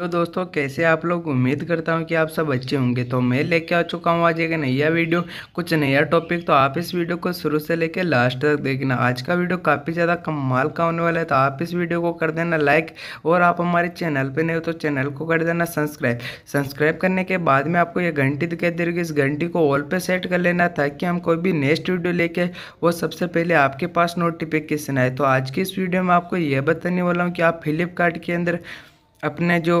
तो दोस्तों कैसे आप लोग उम्मीद करता हूँ कि आप सब अच्छे होंगे तो मैं लेके आ चुका हूँ आज एक नया वीडियो कुछ नया टॉपिक तो आप इस वीडियो को शुरू से लेके लास्ट तक देखना आज का वीडियो काफ़ी ज़्यादा कमाल का होने वाला है तो आप इस वीडियो को कर देना लाइक और आप हमारे चैनल पर नहीं हो तो चैनल को कर देना सब्सक्राइब सब्सक्राइब करने के बाद में आपको ये घंटी दिखाई दे रही इस घंटी को ऑल पर सेट कर लेना ताकि हम कोई भी नेक्स्ट वीडियो लेके वो सबसे पहले आपके पास नोटिफिकेशन आए तो आज की इस वीडियो में आपको ये बताने वाला हूँ कि आप फ्लिपकार्ट के अंदर अपने जो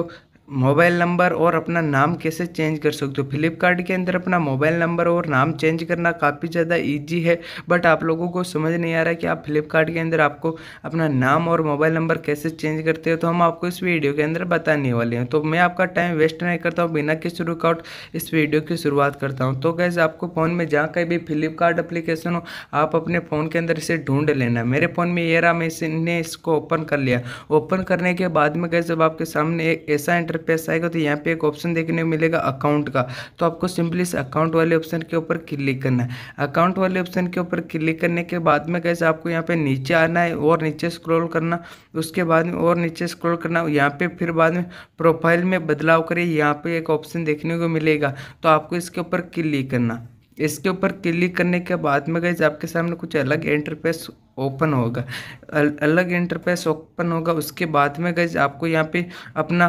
मोबाइल नंबर और अपना नाम कैसे चेंज कर सकते हो फ्लिपकार्ट के अंदर अपना मोबाइल नंबर और नाम चेंज करना काफ़ी ज़्यादा इजी है बट आप लोगों को समझ नहीं आ रहा कि आप फ्लिपकार्ट के अंदर आपको अपना नाम और मोबाइल नंबर कैसे चेंज करते हो तो हम आपको इस वीडियो के अंदर बताने वाले हैं तो मैं आपका टाइम वेस्ट नहीं करता हूँ बिना किसी रुकआउट इस वीडियो की शुरुआत करता हूँ तो कैसे आपको फ़ोन में जहाँ कहीं भी फ्लिपकार्ट अप्लीकेशन हो आप अपने फ़ोन के अंदर इसे ढूंढ लेना मेरे फ़ोन में ये रहा मैं इसने इसको ओपन कर लिया ओपन करने के बाद में कैसे जब आपके सामने एक ऐसा इंटर पर पैसा आएगा तो यहाँ पे एक ऑप्शन देखने को मिलेगा अकाउंट का तो आपको सिंपली इस अकाउंट वाले ऑप्शन के ऊपर क्लिक करना है अकाउंट वाले ऑप्शन के ऊपर क्लिक करने के बाद में कैसे आपको यहाँ पे नीचे आना है और नीचे स्क्रॉल करना उसके बाद में और नीचे स्क्रॉल करना यहाँ पे फिर बाद में प्रोफाइल में बदलाव करिए यहाँ पे एक ऑप्शन देखने को मिलेगा तो आपको इसके ऊपर क्लिक करना इसके ऊपर क्लिक करने के बाद में गए आपके सामने कुछ अलग इंटरफेस ओपन होगा अल, अलग इंटरफेस ओपन होगा उसके बाद में गए आपको यहाँ पे अपना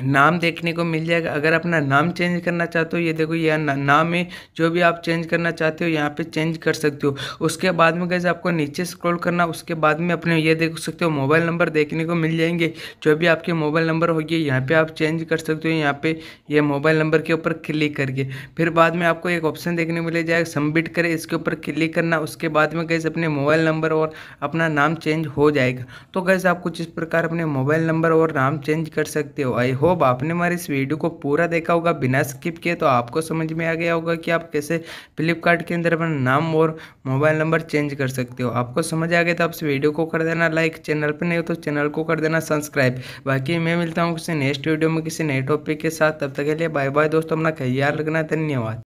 नाम देखने को मिल जाएगा अगर अपना नाम चेंज करना चाहते हो ये देखो यह ना, नाम है जो भी आप चेंज करना चाहते हो यहाँ पे चेंज कर सकते हो उसके बाद में कैसे आपको नीचे स्क्रॉल करना उसके बाद में अपने ये देख सकते हो मोबाइल नंबर देखने को मिल जाएंगे जो भी आपके मोबाइल नंबर होगी यहाँ पर आप चेंज कर सकते हो यहाँ पर यह मोबाइल नंबर के ऊपर क्लिक करके फिर बाद में आपको एक ऑप्शन देखने को मिल जाएगा सबमिट करें इसके ऊपर क्लिक करना उसके बाद में कैसे अपने मोबाइल नंबर और अपना नाम चेंज हो जाएगा तो कैसे आप कुछ इस प्रकार अपने मोबाइल नंबर और नाम चेंज कर सकते हो आई होप आपने हमारे इस वीडियो को पूरा देखा होगा बिना स्किप किए तो आपको समझ में आ गया होगा कि आप कैसे फ्लिपकार्ट के अंदर अपना नाम और मोबाइल नंबर चेंज कर सकते हो आपको समझ आ गया तो आप इस वीडियो को कर देना लाइक चैनल पर नहीं हो तो चैनल को कर देना सब्सक्राइब बाकी मैं मिलता हूँ किसी नेक्स्ट वीडियो में किसी नए टॉपिक के साथ तब तक के लिए बाय बाय दोस्तों अपना ख्याल रखना धन्यवाद